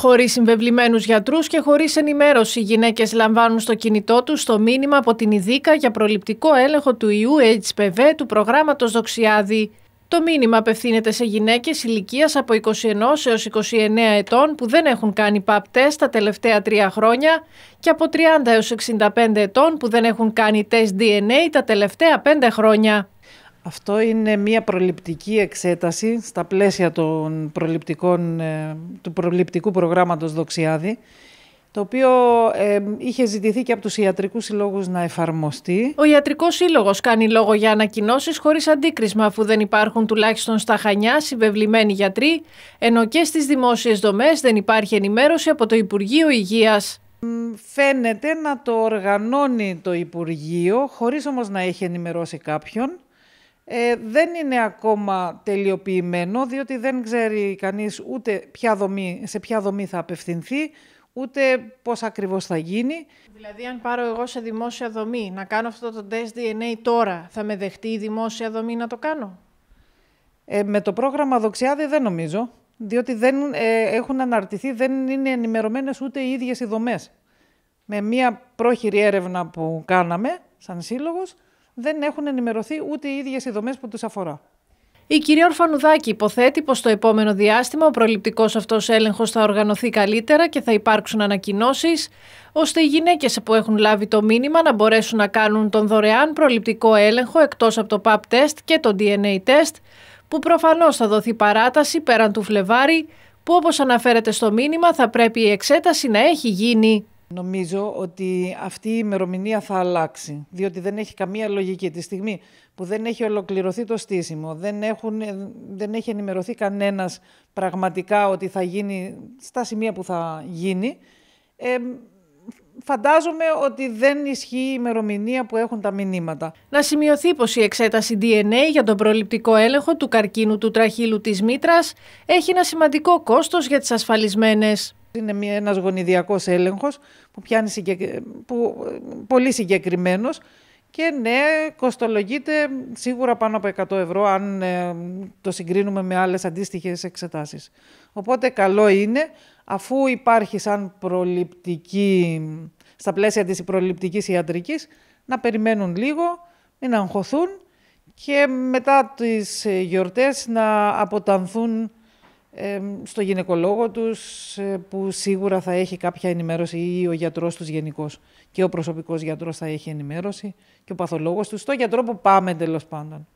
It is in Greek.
Χωρίς συμβεβλημένους γιατρούς και χωρίς ενημέρωση, οι γυναίκες λαμβάνουν στο κινητό τους το μήνυμα από την Ειδίκα για προληπτικό έλεγχο του ιού HPV του προγράμματος Δοξιάδη. Το μήνυμα απευθύνεται σε γυναίκες ηλικίας από 21 έω 29 ετών που δεν έχουν κάνει pap test τα τελευταία τρία χρόνια και από 30 έω 65 ετών που δεν έχουν κάνει τεστ DNA τα τελευταία πέντε χρόνια. Αυτό είναι μία προληπτική εξέταση στα πλαίσια των προληπτικών, ε, του προληπτικού προγράμματος Δοξιάδη, το οποίο ε, είχε ζητηθεί και από τους ιατρικούς συλλόγους να εφαρμοστεί. Ο ιατρικός σύλλογος κάνει λόγο για ανακοινώσεις χωρίς αντίκρισμα, αφού δεν υπάρχουν τουλάχιστον στα Χανιά συμπευλημένοι γιατροί, ενώ και στις δημόσιες δομές δεν υπάρχει ενημέρωση από το Υπουργείο Υγείας. Φαίνεται να το οργανώνει το Υπουργείο, χωρίς όμως να έχει ενημερώσει κάποιον. Ε, δεν είναι ακόμα τελειοποιημένο, διότι δεν ξέρει κανείς ούτε ποια δομή, σε ποια δομή θα απευθυνθεί, ούτε πώς ακριβώς θα γίνει. Δηλαδή, αν πάρω εγώ σε δημόσια δομή να κάνω αυτό το test DNA τώρα, θα με δεχτεί η δημόσια δομή να το κάνω. Ε, με το πρόγραμμα Δοξιάδη δεν νομίζω, διότι δεν ε, έχουν αναρτηθεί, δεν είναι ενημερωμένες ούτε οι ίδιες οι δομές. Με μία πρόχειρη έρευνα που κάναμε σαν σύλλογος, δεν έχουν ενημερωθεί ούτε οι ίδιες οι δομές που τους αφορά. Η κυρία Ορφανουδάκη υποθέτει πως το επόμενο διάστημα ο προληπτικός αυτός έλεγχος θα οργανωθεί καλύτερα και θα υπάρξουν ανακοινώσεις, ώστε οι γυναίκες που έχουν λάβει το μήνυμα να μπορέσουν να κάνουν τον δωρεάν προληπτικό έλεγχο εκτός από το PAP test και το DNA test, που προφανώς θα δοθεί παράταση πέραν του Φλεβάρι, που όπως αναφέρεται στο μήνυμα θα πρέπει η εξέταση να έχει γίνει Νομίζω ότι αυτή η ημερομηνία θα αλλάξει, διότι δεν έχει καμία λογική. Τη στιγμή που δεν έχει ολοκληρωθεί το στήσιμο, δεν, έχουν, δεν έχει ενημερωθεί κανένας πραγματικά ότι θα γίνει στα σημεία που θα γίνει, ε, φαντάζομαι ότι δεν ισχύει η ημερομηνία που έχουν τα μηνύματα. Να σημειωθεί πως η εξέταση DNA για τον προληπτικό έλεγχο του καρκίνου του τραχύλου της μήτρας έχει ένα σημαντικό κόστος για τις ασφαλισμένες είναι μια, ένας γονιδιακός έλεγχος που, πιάνει που πολύ συγκεκριμένος και ναι, κοστολογείται σίγουρα πάνω από 100 ευρώ αν ε, το συγκρίνουμε με άλλες αντίστοιχες εξετάσεις. Οπότε καλό είναι, αφού υπάρχει σαν προληπτική, στα πλαίσια της προληπτικής ιατρικής, να περιμένουν λίγο, να αγχωθούν και μετά τις ε, γιορτές να αποτανθούν στο γυναικολόγο τους ε, που σίγουρα θα έχει κάποια ενημέρωση ή ο γιατρός τους γενικώ. Και ο προσωπικός γιατρός θα έχει ενημέρωση και ο παθολόγος τους, στο γιατρό που πάμε τέλος πάντων.